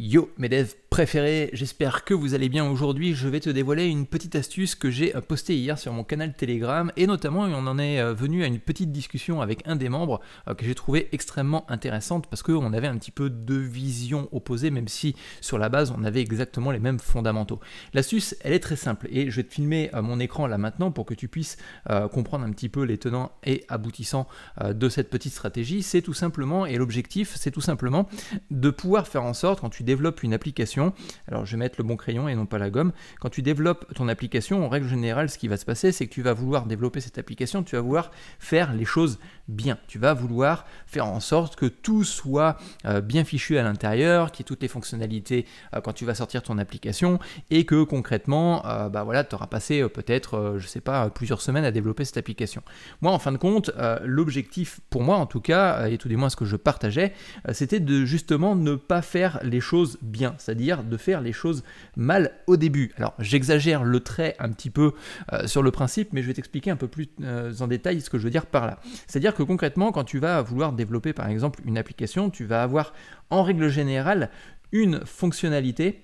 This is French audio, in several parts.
Yo, mes devs préférés, j'espère que vous allez bien aujourd'hui. Je vais te dévoiler une petite astuce que j'ai postée hier sur mon canal Telegram et notamment on en est euh, venu à une petite discussion avec un des membres euh, que j'ai trouvé extrêmement intéressante parce qu'on avait un petit peu deux visions opposées même si sur la base on avait exactement les mêmes fondamentaux. L'astuce elle est très simple et je vais te filmer euh, mon écran là maintenant pour que tu puisses comprendre un petit peu les tenants et aboutissants de cette petite stratégie. C'est tout simplement, et l'objectif c'est tout simplement de pouvoir faire en sorte quand tu développe une application, alors je vais mettre le bon crayon et non pas la gomme, quand tu développes ton application, en règle générale, ce qui va se passer, c'est que tu vas vouloir développer cette application, tu vas vouloir faire les choses bien. Tu vas vouloir faire en sorte que tout soit euh, bien fichu à l'intérieur, qu'il y ait toutes les fonctionnalités euh, quand tu vas sortir ton application et que concrètement, euh, bah voilà, tu auras passé peut-être, je sais pas, plusieurs semaines à développer cette application. Moi, en fin de compte, l'objectif pour moi en tout cas, et tout du moins ce que je partageais, c'était de justement ne pas faire les choses bien, c'est-à-dire de faire les choses mal au début. Alors, j'exagère le trait un petit peu sur le principe, mais je vais t'expliquer un peu plus en détail ce que je veux dire par là. C'est-à-dire concrètement, quand tu vas vouloir développer par exemple une application, tu vas avoir en règle générale une fonctionnalité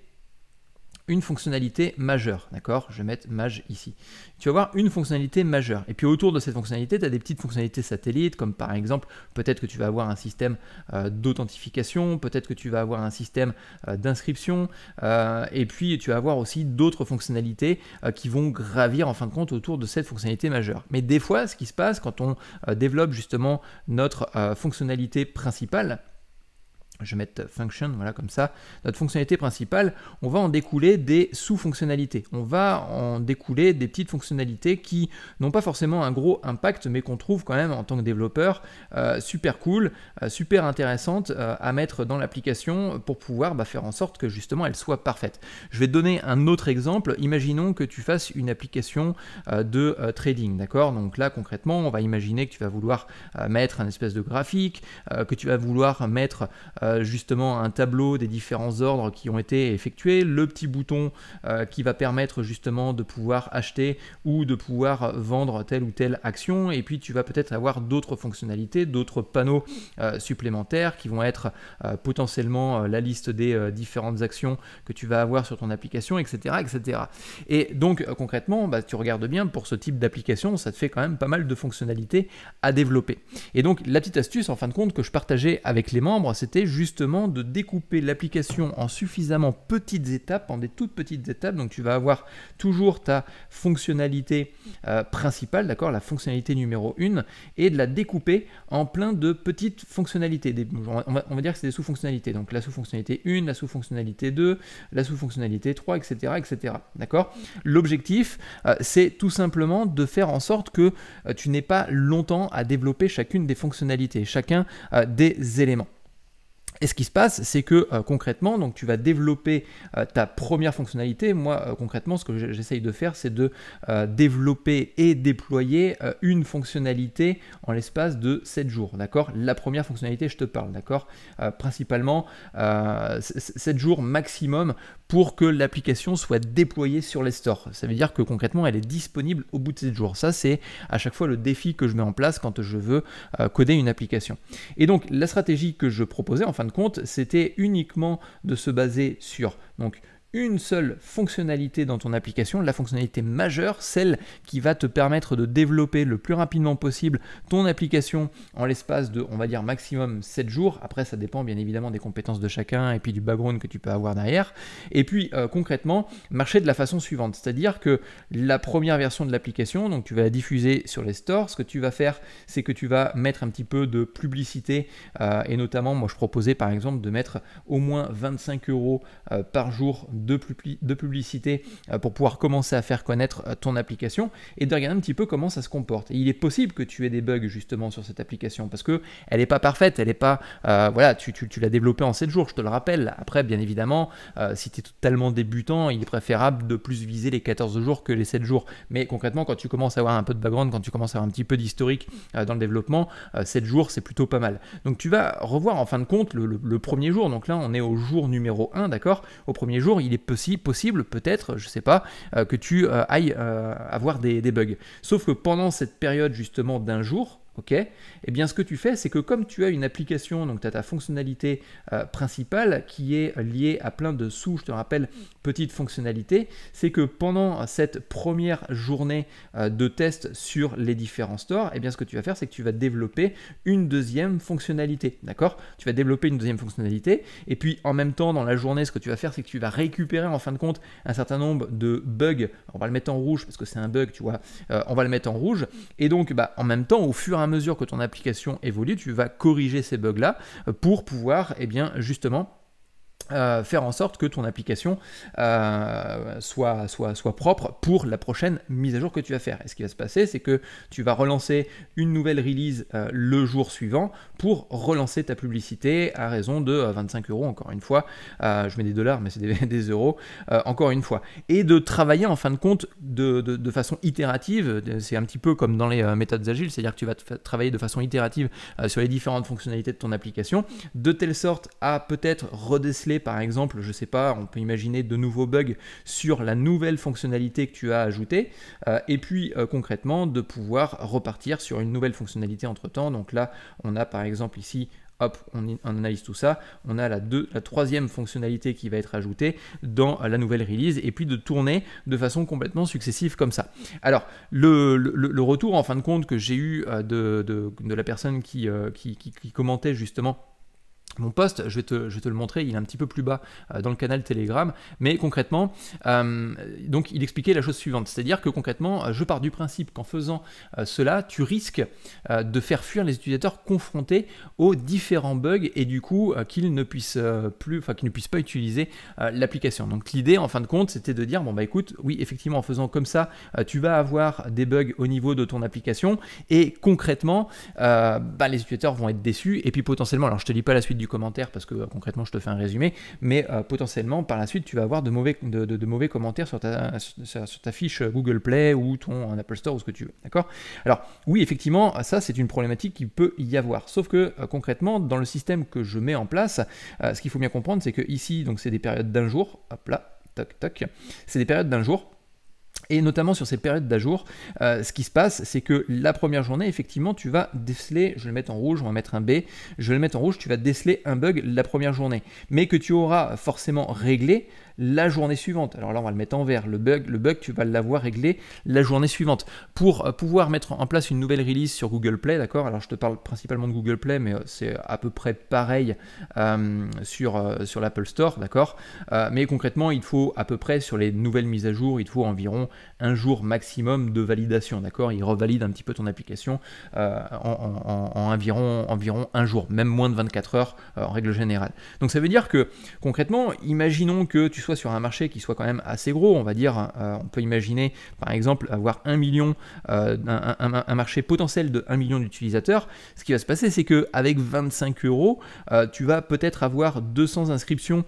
une fonctionnalité majeure, d'accord Je vais mettre ici. Tu vas voir une fonctionnalité majeure. Et puis autour de cette fonctionnalité, tu as des petites fonctionnalités satellites, comme par exemple, peut-être que tu vas avoir un système euh, d'authentification, peut-être que tu vas avoir un système euh, d'inscription, euh, et puis tu vas avoir aussi d'autres fonctionnalités qui vont gravir en fin de compte autour de cette fonctionnalité majeure. Mais des fois, ce qui se passe quand on développe justement notre fonctionnalité principale, je vais mettre function, voilà comme ça, notre fonctionnalité principale, on va en découler des sous-fonctionnalités. On va en découler des petites fonctionnalités qui n'ont pas forcément un gros impact, mais qu'on trouve quand même en tant que développeur euh, super cool, euh, super intéressante euh, à mettre dans l'application pour pouvoir bah, faire en sorte que justement elle soit parfaite. Je vais donner un autre exemple. Imaginons que tu fasses une application de trading, d'accord Donc là concrètement, on va imaginer que tu vas vouloir mettre un espèce de graphique, que tu vas vouloir mettre justement un tableau des différents ordres qui ont été effectués, le petit bouton euh, qui va permettre justement de pouvoir acheter ou de pouvoir vendre telle ou telle action, et puis tu vas peut-être avoir d'autres fonctionnalités, d'autres panneaux euh, supplémentaires qui vont être euh, potentiellement la liste des différentes actions que tu vas avoir sur ton application, etc. etc. Et donc concrètement, bah, tu regardes bien, pour ce type d'application, ça te fait quand même pas mal de fonctionnalités à développer. Et donc la petite astuce en fin de compte que je partageais avec les membres, c'était juste justement de découper l'application en suffisamment petites étapes, en des toutes petites étapes. Donc tu vas avoir toujours ta fonctionnalité euh, principale, d'accord, la fonctionnalité numéro 1, et de la découper en plein de petites fonctionnalités. on, va, dire que c'est des sous-fonctionnalités. Donc la sous-fonctionnalité 1, la sous-fonctionnalité 2, la sous-fonctionnalité 3, etc. etc. D'accord L'objectif, euh, c'est tout simplement de faire en sorte que euh, tu n'aies pas longtemps à développer chacune des fonctionnalités, chacun des éléments. Et ce qui se passe, c'est que euh, concrètement, donc tu vas développer euh, ta première fonctionnalité. Moi, euh, concrètement, ce que j'essaye de faire, c'est de développer et déployer une fonctionnalité en l'espace de 7 jours. D'accord La première fonctionnalité, je te parle, d'accord Principalement 7 jours maximum pour que l'application soit déployée sur les stores. Ça veut dire que concrètement, elle est disponible au bout de 7 jours. Ça, c'est à chaque fois le défi que je mets en place quand je veux euh, coder une application. Et donc, la stratégie que je proposais, en fin de compte, c'était uniquement de se baser sur donc, une seule fonctionnalité dans ton application, la fonctionnalité majeure, celle qui va te permettre de développer le plus rapidement possible ton application en l'espace de, on va dire, maximum 7 jours. Après, ça dépend bien évidemment des compétences de chacun et puis du background que tu peux avoir derrière. Et puis, euh, concrètement, marcher de la façon suivante, c'est-à-dire que la première version de l'application, donc tu vas la diffuser sur les stores, ce que tu vas faire, c'est que tu vas mettre un petit peu de publicité euh, et notamment, moi je proposais par exemple de mettre au moins 25 euros euh, par jour de, publicité euh, pour pouvoir commencer à faire connaître euh, ton application et de regarder un petit peu comment ça se comporte. Et il est possible que tu aies des bugs justement sur cette application parce que elle n'est pas parfaite, elle n'est pas euh, voilà, tu, l'as développée en 7 jours, je te le rappelle. Après, bien évidemment, si tu es totalement débutant, il est préférable de plus viser les 14 jours que les 7 jours. Mais concrètement, quand tu commences à avoir un peu de background, quand tu commences à avoir un petit peu d'historique dans le développement, 7 jours, c'est plutôt pas mal. Donc tu vas revoir en fin de compte le, le premier jour. Donc là, on est au jour numéro 1, d'accord Au premier jour, il possible, peut-être, je sais pas, euh, que tu euh, ailles euh, avoir des, bugs. Sauf que pendant cette période justement d'un jour, Ok et eh bien, ce que tu fais, c'est que comme tu as une application, donc tu as ta fonctionnalité euh, principale qui est liée à plein de sous, je te rappelle, petites fonctionnalités, c'est que pendant cette première journée euh, de test sur les différents stores, et eh bien, ce que tu vas faire, c'est que tu vas développer une deuxième fonctionnalité. D'accord Tu vas développer une deuxième fonctionnalité. Et puis, en même temps, dans la journée, ce que tu vas faire, c'est que tu vas récupérer en fin de compte un certain nombre de bugs. On va le mettre en rouge parce que c'est un bug, tu vois. Euh, on va le mettre en rouge. Et donc, bah, en même temps, au fur et à à mesure que ton application évolue, tu vas corriger ces bugs-là euh, pour pouvoir, eh bien, justement, euh, faire en sorte que ton application euh, soit, soit, soit propre pour la prochaine mise à jour que tu vas faire. Et ce qui va se passer, c'est que tu vas relancer une nouvelle release euh, le jour suivant pour relancer ta publicité à raison de 25 euros, encore une fois. je mets des dollars, mais c'est des, des, euros, encore une fois. Et de travailler en fin de compte de, de, de façon itérative, c'est un petit peu comme dans les méthodes agiles, c'est-à-dire que tu vas travailler de façon itérative sur les différentes fonctionnalités de ton application, de telle sorte à peut-être redescendre par exemple, je sais pas, on peut imaginer de nouveaux bugs sur la nouvelle fonctionnalité que tu as ajoutée, euh, et puis euh, concrètement de pouvoir repartir sur une nouvelle fonctionnalité entre temps. Donc là, on a par exemple ici hop, on, analyse tout ça, on a la, deux, la troisième fonctionnalité qui va être ajoutée dans euh, la nouvelle release, et puis de tourner de façon complètement successive comme ça. Alors, le, retour en fin de compte que j'ai eu de, la personne qui, qui, qui commentait justement mon poste, je vais, te, le montrer, il est un petit peu plus bas euh, dans le canal Telegram, mais concrètement, euh, donc il expliquait la chose suivante, c'est-à-dire que concrètement, euh, je pars du principe qu'en faisant cela, tu risques de faire fuir les utilisateurs confrontés aux différents bugs et du coup qu'ils ne puissent plus, enfin qu'ils ne puissent pas utiliser l'application. Donc l'idée, en fin de compte, c'était de dire bon bah écoute, oui effectivement, en faisant comme ça, tu vas avoir des bugs au niveau de ton application et concrètement, bah, les utilisateurs vont être déçus et puis potentiellement, alors je te lis pas la suite du commentaires parce que euh, concrètement je te fais un résumé, mais euh, potentiellement par la suite tu vas avoir de mauvais, de, mauvais commentaires sur ta, fiche Google Play ou ton Apple Store ou ce que tu veux. D'accord Alors oui, effectivement, ça c'est une problématique qui peut y avoir. Sauf que euh, concrètement, dans le système que je mets en place, ce qu'il faut bien comprendre, c'est que ici, donc c'est des périodes d'un jour, hop là, toc toc, c'est des périodes d'un jour. Et notamment sur ces périodes d'ajour, euh, ce qui se passe, c'est que la première journée, effectivement, tu vas déceler, je vais le mettre en rouge, on va mettre un B, je vais le mettre en rouge, tu vas déceler un bug la première journée, mais que tu auras forcément réglé la journée suivante. Alors là, on va le mettre en vert. Le bug, le bug tu vas l'avoir réglé la journée suivante. Pour euh, pouvoir mettre en place une nouvelle release sur Google Play, d'accord Alors je te parle principalement de Google Play, mais euh, c'est à peu près pareil euh, sur, sur l'Apple Store, d'accord Mais concrètement, il faut à peu près sur les nouvelles mises à jour, il faut environ un jour maximum de validation, d'accord Il revalide un petit peu ton application en, en, environ, environ un jour, même moins de 24 heures en règle générale. Donc ça veut dire que concrètement, imaginons que tu soit sur un marché qui soit quand même assez gros, on va dire, euh, on peut imaginer par exemple avoir un million, euh, un, marché potentiel de 1 million d'utilisateurs, ce qui va se passer c'est qu'avec 25 euros, euh, tu vas peut-être avoir 200 inscriptions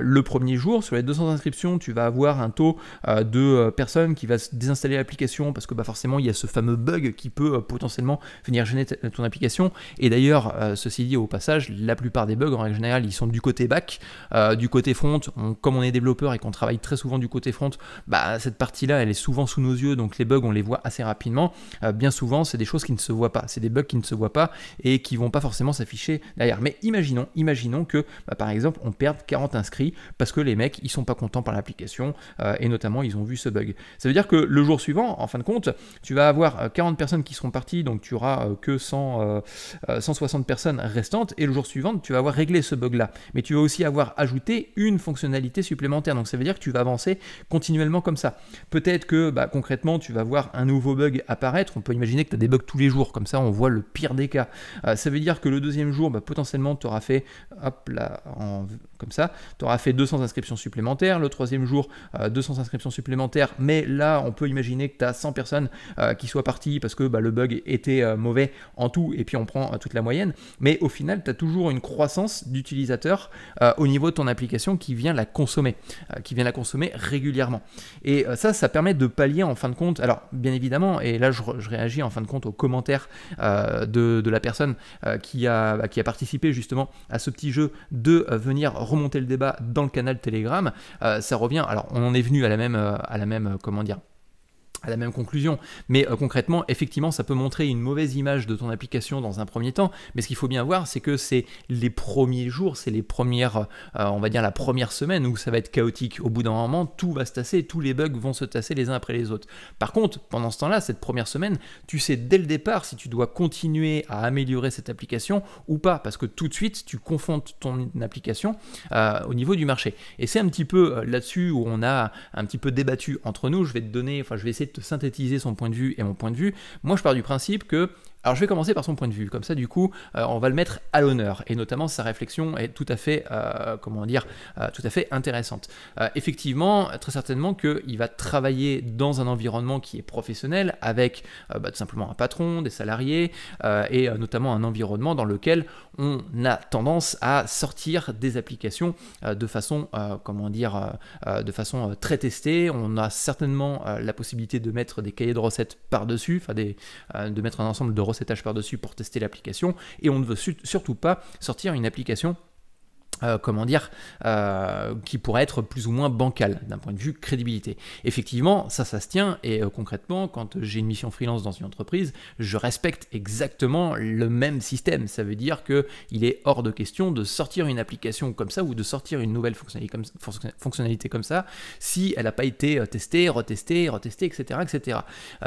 le premier jour. Sur les 200 inscriptions, tu vas avoir un taux de personnes qui va désinstaller l'application parce que bah, forcément il y a ce fameux bug qui peut potentiellement venir gêner ton application. Et d'ailleurs, ceci dit au passage, la plupart des bugs en règle générale ils sont du côté back, du côté front, comme on est des développeur et qu'on travaille très souvent du côté front, bah, cette partie-là, elle est souvent sous nos yeux, donc les bugs, on les voit assez rapidement. Euh, bien souvent, c'est des choses qui ne se voient pas, c'est des bugs qui ne se voient pas et qui vont pas forcément s'afficher derrière. Mais imaginons, imaginons que, bah, par exemple, on perde 40 inscrits parce que les mecs, ils sont pas contents par l'application euh, et notamment, ils ont vu ce bug. Ça veut dire que le jour suivant, en fin de compte, tu vas avoir 40 euh, personnes qui seront parties, donc tu auras que 100, 160 personnes restantes et le jour suivant, tu vas avoir réglé ce bug-là. Mais tu vas aussi avoir ajouté une fonctionnalité supplémentaire donc ça veut dire que tu vas avancer continuellement comme ça. Peut-être que bah, concrètement, tu vas voir un nouveau bug apparaître. On peut imaginer que tu as des bugs tous les jours, comme ça on voit le pire des cas. Euh, ça veut dire que le deuxième jour, bah, potentiellement, tu auras fait, hop là, en comme ça, tu auras fait 200 inscriptions supplémentaires. Le troisième jour, 200 euh, inscriptions supplémentaires. Mais là, on peut imaginer que tu as 100 personnes euh, qui soient parties parce que bah, le bug était euh, mauvais en tout. Et puis on prend toute la moyenne. Mais au final, tu as toujours une croissance d'utilisateurs au niveau de ton application qui vient la consommer, qui vient la consommer régulièrement. Et ça, ça permet de pallier en fin de compte. Alors, bien évidemment, et là, je, réagis en fin de compte aux commentaires de, la personne qui, a, bah, qui a participé justement à ce petit jeu de venir remonter le débat dans le canal Telegram. Euh, ça revient, alors on en est venu à la même, euh, à la même euh, comment dire, à la même conclusion. Mais euh, concrètement, effectivement, ça peut montrer une mauvaise image de ton application dans un premier temps. Mais ce qu'il faut bien voir, c'est que c'est les premiers jours, c'est les premières, euh, on va dire la première semaine où ça va être chaotique. Au bout d'un moment, tout va se tasser, tous les bugs vont se tasser les uns après les autres. Par contre, pendant ce temps-là, cette première semaine, tu sais dès le départ si tu dois continuer à améliorer cette application ou pas, parce que tout de suite, tu confondes ton application euh, au niveau du marché. Et c'est un petit peu là-dessus où on a un petit peu débattu entre nous. Je vais te donner, enfin, je vais essayer synthétiser son point de vue et mon point de vue, moi je pars du principe que alors je vais commencer par son point de vue, comme ça du coup euh, on va le mettre à l'honneur et notamment sa réflexion est tout à fait, euh, comment dire, euh, tout à fait intéressante. effectivement, très certainement qu'il va travailler dans un environnement qui est professionnel avec bah, tout simplement un patron, des salariés et notamment un environnement dans lequel on a tendance à sortir des applications de façon, comment dire, de façon très testée. On a certainement la possibilité de mettre des cahiers de recettes par-dessus, enfin de mettre un ensemble de cette par-dessus pour tester l'application, et on ne veut surtout pas sortir une application euh, comment dire, euh, qui pourrait être plus ou moins bancal d'un point de vue crédibilité. Effectivement, ça, ça se tient, et euh, concrètement, quand j'ai une mission freelance dans une entreprise, je respecte exactement le même système. Ça veut dire qu'il est hors de question de sortir une application comme ça ou de sortir une nouvelle fonctionnalité comme, fonctionnalité comme ça si elle n'a pas été testée, retestée, retestée, etc. etc.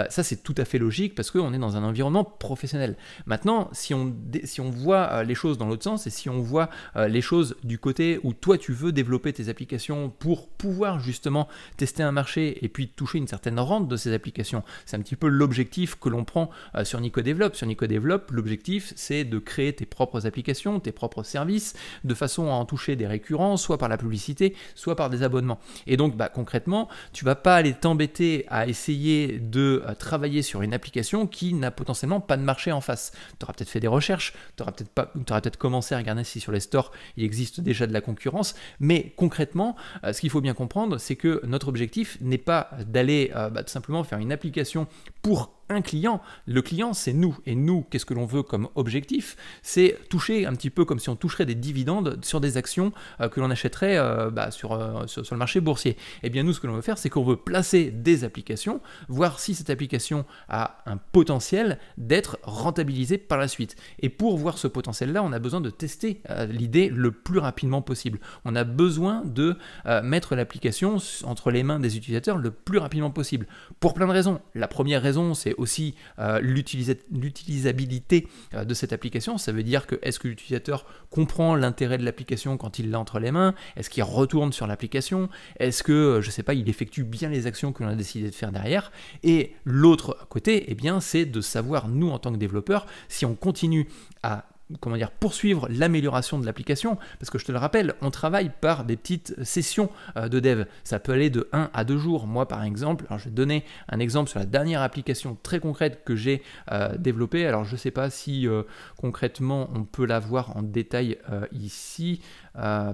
ça, c'est tout à fait logique parce qu'on est dans un environnement professionnel. Maintenant, si on, si on voit les choses dans l'autre sens et si on voit les choses du côté où toi tu veux développer tes applications pour pouvoir justement tester un marché et puis toucher une certaine rente de ces applications. C'est un petit peu l'objectif que l'on prend euh, sur NicoDevelop. Sur NicoDevelop, l'objectif c'est de créer tes propres applications, tes propres services, de façon à en toucher des récurrents, soit par la publicité, soit par des abonnements. Et donc bah, concrètement, tu vas pas aller t'embêter à essayer de euh, travailler sur une application qui n'a potentiellement pas de marché en face. Tu auras peut-être fait des recherches, tu auras peut-être peut commencé à regarder si sur les stores il existe c'est déjà de la concurrence, mais concrètement, euh, ce qu'il faut bien comprendre, c'est que notre objectif n'est pas d'aller euh, bah, tout simplement faire une application pour client. Le client, c'est nous. Et nous, qu'est-ce que l'on veut comme objectif C'est toucher un petit peu comme si on toucherait des dividendes sur des actions euh, que l'on achèterait euh, bah, euh, sur, sur, le marché boursier. Et eh bien nous, ce que l'on veut faire, c'est qu'on veut placer des applications, voir si cette application a un potentiel d'être rentabilisée par la suite. Et pour voir ce potentiel-là, on a besoin de tester l'idée le plus rapidement possible. On a besoin de mettre l'application entre les mains des utilisateurs le plus rapidement possible. Pour plein de raisons. La première raison, c'est aussi euh, l'utilisabilité euh, de cette application. Ça veut dire que est-ce que l'utilisateur comprend l'intérêt de l'application quand il l'a entre les mains Est-ce qu'il retourne sur l'application Est-ce que, euh, je ne sais pas, il effectue bien les actions que l'on a décidé de faire derrière Et l'autre côté, et eh bien, c'est de savoir, nous, en tant que développeurs, si on continue à comment dire, poursuivre l'amélioration de l'application, parce que je te le rappelle, on travaille par des petites sessions euh, de dev. Ça peut aller de 1 à 2 jours. Moi, par exemple, je vais donner un exemple sur la dernière application très concrète que j'ai euh, développée. Alors, je sais pas si euh, concrètement on peut la voir en détail ici. Euh,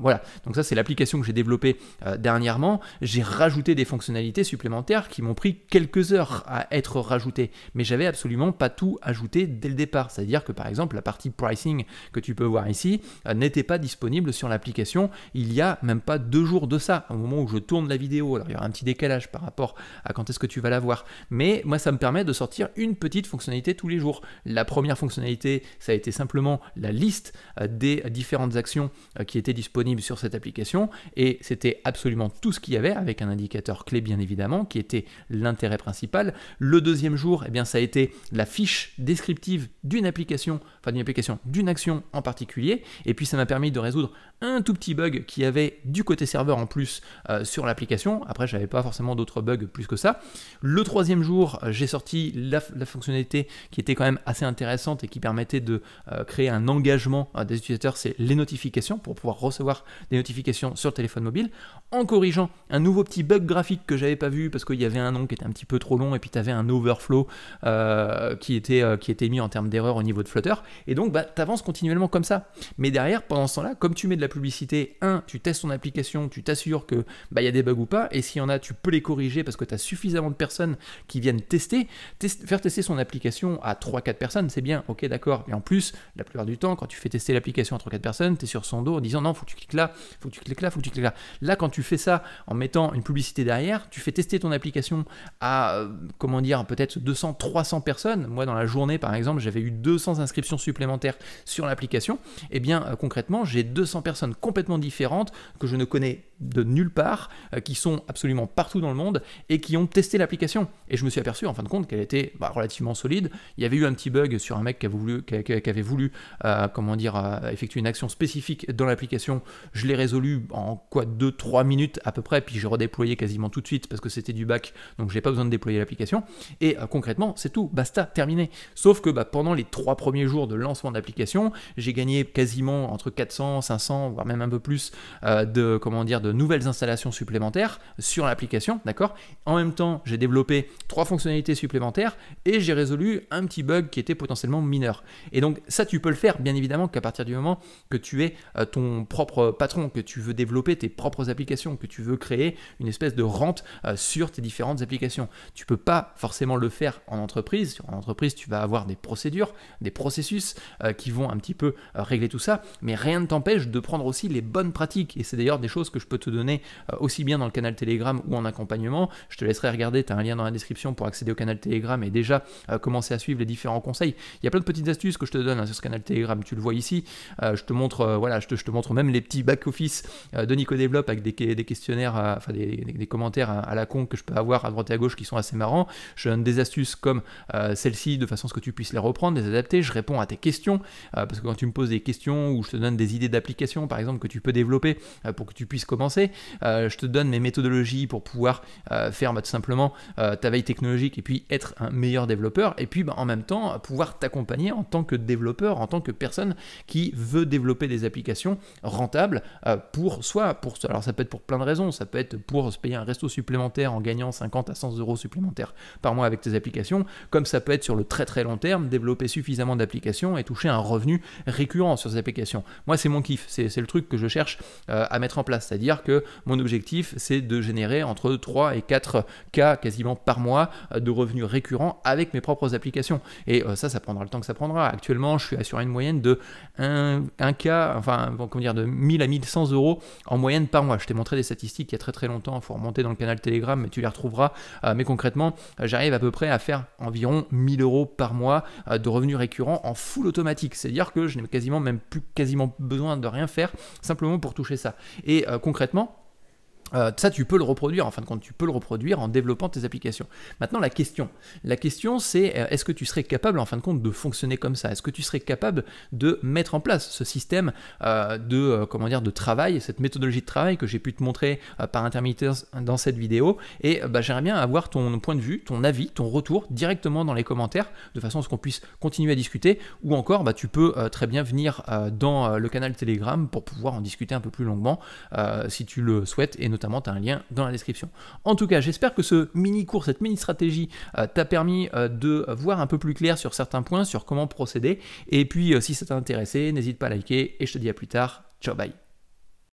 voilà. Donc ça, c'est l'application que j'ai développée euh, dernièrement. J'ai rajouté des fonctionnalités supplémentaires qui m'ont pris quelques heures à être rajoutées, mais j'avais absolument pas tout ajouté dès le départ. C'est-à-dire que par exemple, la partie pricing que tu peux voir ici euh, n'était pas disponible sur l'application il y a même pas deux jours de ça, au moment où je tourne la vidéo. Alors il y aura un petit décalage par rapport à quand est-ce que tu vas la voir. Mais moi, ça me permet de sortir une petite fonctionnalité tous les jours. La première fonctionnalité, ça a été simplement la liste des différents différentes actions euh, qui étaient disponibles sur cette application et c'était absolument tout ce qu'il y avait avec un indicateur clé bien évidemment qui était l'intérêt principal. Le deuxième jour, et eh bien, ça a été la fiche descriptive d'une application, enfin d'une application, d'une action en particulier et puis ça m'a permis de résoudre un tout petit bug qui avait du côté serveur en plus euh, sur l'application. Après, j'avais pas forcément d'autres bugs plus que ça. Le troisième jour, euh, j'ai sorti la, fonctionnalité qui était quand même assez intéressante et qui permettait de créer un engagement des utilisateurs. C'est les notifications pour pouvoir recevoir des notifications sur téléphone mobile, en corrigeant un nouveau petit bug graphique que j'avais pas vu parce qu'il y avait un nom qui était un petit peu trop long et puis tu avais un overflow euh, qui, était, euh, qui était mis en termes d'erreur au niveau de Flutter. Et donc, bah, tu avances continuellement comme ça. Mais derrière, pendant ce temps-là, comme tu mets de la publicité, un, tu testes ton application, tu t'assures que bah, y a des bugs ou pas, et s'il y en a, tu peux les corriger parce que tu as suffisamment de personnes qui viennent tester. faire tester son application à 3-4 personnes, c'est bien, ok, d'accord. Mais en plus, la plupart du temps, quand tu fais tester l'application à trois, 4 personnes, personne, tu es sur son dos en disant non, faut que tu cliques là, faut que tu cliques là, faut que tu cliques là. Là, quand tu fais ça en mettant une publicité derrière, tu fais tester ton application à, euh, comment dire, peut-être 200, 300 personnes. Moi, dans la journée, par exemple, j'avais eu 200 inscriptions supplémentaires sur l'application. Et eh bien, euh, concrètement, j'ai 200 personnes complètement différentes que je ne connais de nulle part, euh, qui sont absolument partout dans le monde et qui ont testé l'application. Et je me suis aperçu en fin de compte qu'elle était bah, relativement solide. Il y avait eu un petit bug sur un mec qui avait voulu, qui, avait voulu euh, comment dire, euh, effectuer une action spécifique dans l'application. Je l'ai résolu en quoi 2-3 minutes à peu près, puis j'ai redéployé quasiment tout de suite parce que c'était du bac, donc j'ai pas besoin de déployer l'application. Et concrètement, c'est tout, basta, terminé. Sauf que bah, pendant les trois premiers jours de lancement d'application, j'ai gagné quasiment entre 400, 500, voire même un peu plus de comment dire de nouvelles installations supplémentaires sur l'application, d'accord En même temps, j'ai développé trois fonctionnalités supplémentaires et j'ai résolu un petit bug qui était potentiellement mineur. Et donc ça, tu peux le faire, bien évidemment, qu'à partir du moment que tu es euh, ton propre patron, que tu veux développer tes propres applications, que tu veux créer une espèce de rente euh, sur tes différentes applications. Tu peux pas forcément le faire en entreprise. En entreprise, tu vas avoir des procédures, des processus euh, qui vont un petit peu régler tout ça, mais rien ne t'empêche de prendre aussi les bonnes pratiques. Et c'est d'ailleurs des choses que je peux te donner euh, aussi bien dans le canal Telegram ou en accompagnement. Je te laisserai regarder, tu as un lien dans la description pour accéder au canal Telegram et déjà euh, commencer à suivre les différents conseils. Il y a plein de petites astuces que je te donne hein, sur ce canal Telegram, tu le vois ici. Euh, je te montre, voilà, je te, montre même les petits back-office de Nico Develop avec des, questionnaires, enfin des, commentaires à, la con que je peux avoir à droite et à gauche qui sont assez marrants. Je donne des astuces comme celle-ci de façon à ce que tu puisses les reprendre, les adapter. Je réponds à tes questions parce que quand tu me poses des questions ou je te donne des idées d'applications par exemple que tu peux développer pour que tu puisses commencer euh, je te donne mes méthodologies pour pouvoir euh, faire bah, tout simplement euh, ta veille technologique et puis être un meilleur développeur. Et puis bah, en même temps, pouvoir t'accompagner en tant que développeur, en tant que personne qui veut développer des applications rentables pour soi. Pour, alors ça peut être pour plein de raisons. Ça peut être pour se payer un resto supplémentaire en gagnant 50 à 100 euros supplémentaires par mois avec tes applications, comme ça peut être sur le très très long terme, développer suffisamment d'applications et toucher un revenu récurrent sur ces applications. Moi, c'est mon kiff, c'est le truc que je cherche à mettre en place, c'est-à-dire que mon objectif, c'est de générer entre 3 et 4 cas quasiment par mois euh, de revenus récurrents avec mes propres applications. Et euh, ça, ça prendra le temps que ça prendra. Actuellement, je suis assuré une moyenne de 1, cas, enfin, comment dire, de 1000 à 1100 euros en moyenne par mois. Je t'ai montré des statistiques il y a très très longtemps, il faut remonter dans le canal Telegram, mais tu les retrouveras. Euh, mais concrètement, j'arrive à peu près à faire environ 1000 euros par mois de revenus récurrents en full automatique. C'est-à-dire que je n'ai quasiment même plus quasiment besoin de rien faire simplement pour toucher ça. Et concrètement, honnêtement euh, ça, tu peux le reproduire, en fin de compte, tu peux le reproduire en développant tes applications. Maintenant, la question, la question c'est euh, est-ce que tu serais capable, en fin de compte, de fonctionner comme ça Est-ce que tu serais capable de mettre en place ce système euh, de, comment dire, de travail, cette méthodologie de travail que j'ai pu te montrer par intermittence dans cette vidéo Et bah, j'aimerais bien avoir ton point de vue, ton avis, ton retour directement dans les commentaires, de façon à ce qu'on puisse continuer à discuter. Ou encore, bah, tu peux très bien venir dans le canal Telegram pour pouvoir en discuter un peu plus longuement si tu le souhaites et notamment tu as un lien dans la description. En tout cas, j'espère que ce mini cours, cette mini stratégie euh, t'a permis euh, de voir un peu plus clair sur certains points, sur comment procéder. Et puis euh, si ça t'a intéressé, n'hésite pas à liker et je te dis à plus tard. Ciao, bye